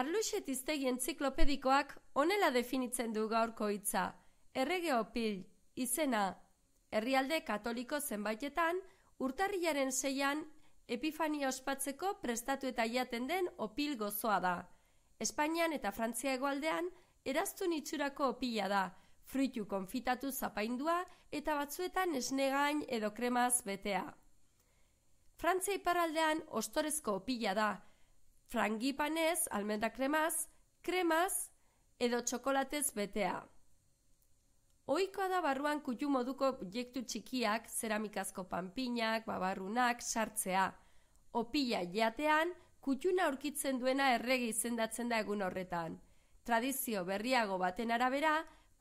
Arluxet iztegi entziklopedikoak honela definitzen du gaurko hitza. Errege opil, izena, herrialde katoliko zenbaitetan, urtarrilaren seian epifania ospatzeko prestatu eta jaten den opil gozoa da. Espainian eta Frantzia egoaldean, eraztun itxurako opila da, fruitu konfitatu zapaindua eta batzuetan esnegain edo kremaz betea. Frantzia iparaldean ostorezko opila da, frangipanez, almenda kremaz, kremaz edo txokolatez betea. Oikoa da barruan kutu moduko objektu txikiak, zeramikazko panpinak, babarrunak, sartzea. Opila jatean, kutuna aurkitzen duena errege izendatzen da egun horretan. Tradizio berriago baten arabera,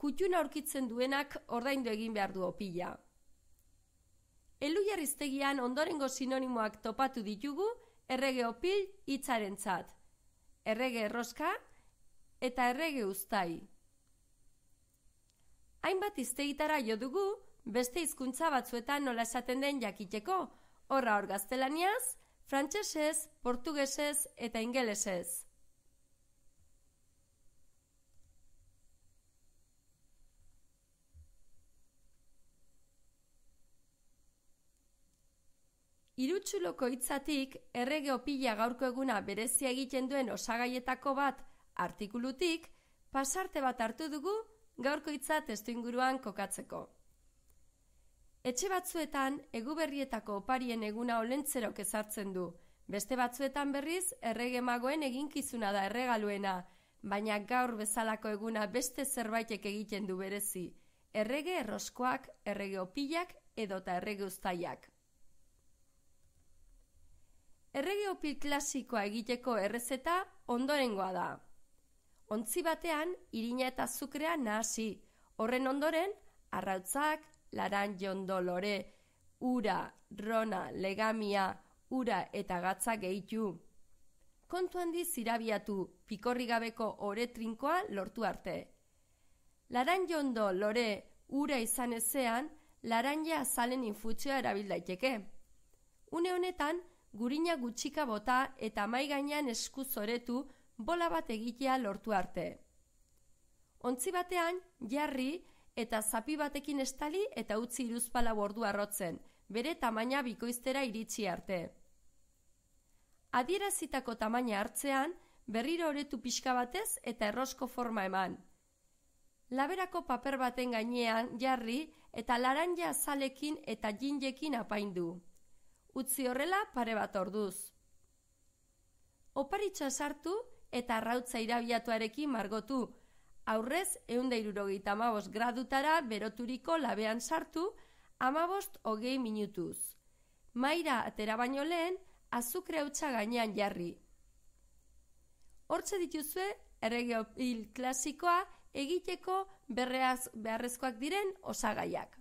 kutuna aurkitzen duenak ordaindu egin behar du opila. Elu jarriztegian ondorengo sinonimoak topatu ditugu, errege opil itzaren errege erroska eta errege ustai. Hainbat iztegitara jo dugu, beste hizkuntza batzuetan nola esaten den jakiteko, horra hor gaztelaniaz, frantsesez, portugesez eta ingelesez. Irutsuloko hitzatik errege opila gaurko eguna berezia egiten duen osagaietako bat artikulutik pasarte bat hartu dugu gaurko hitza testu kokatzeko. Etxe batzuetan eguberrietako oparien eguna olentzerok ezartzen du, beste batzuetan berriz errege magoen eginkizuna da erregaluena, baina gaur bezalako eguna beste zerbaitek egiten du berezi, errege erroskoak, errege opilak edota errege Errege opil klasikoa egiteko errezeta ondorengoa da. Ontzi batean, irina eta zukrea nahasi. Horren ondoren, arrautzak, laran lore, ura, rona, legamia, ura eta gatzak gehitu. Kontu handi zirabiatu, pikorri gabeko ore trinkoa lortu arte. Laran jondo lore ura izan ezean, laranja zalen infutzioa erabil daiteke. Une honetan, gurina gutxika bota eta mai gainean esku zoretu bola bat egitea lortu arte. Ontzi batean jarri eta zapi batekin estali eta utzi iruzpala bordu arrotzen, bere tamaina bikoiztera iritsi arte. Adierazitako tamaina hartzean, berriro horretu pixka batez eta errosko forma eman. Laberako paper baten gainean jarri eta laranja azalekin eta jinjekin apaindu utzi horrela pare bat orduz. Oparitxa sartu eta arrautza irabiatuarekin margotu, aurrez eunda irurogeita gradutara beroturiko labean sartu, amabost hogei minutuz. Maira atera baino lehen, azukre hautsa gainean jarri. Hortze dituzue, erregeopil klasikoa egiteko berreaz, beharrezkoak diren osagaiak.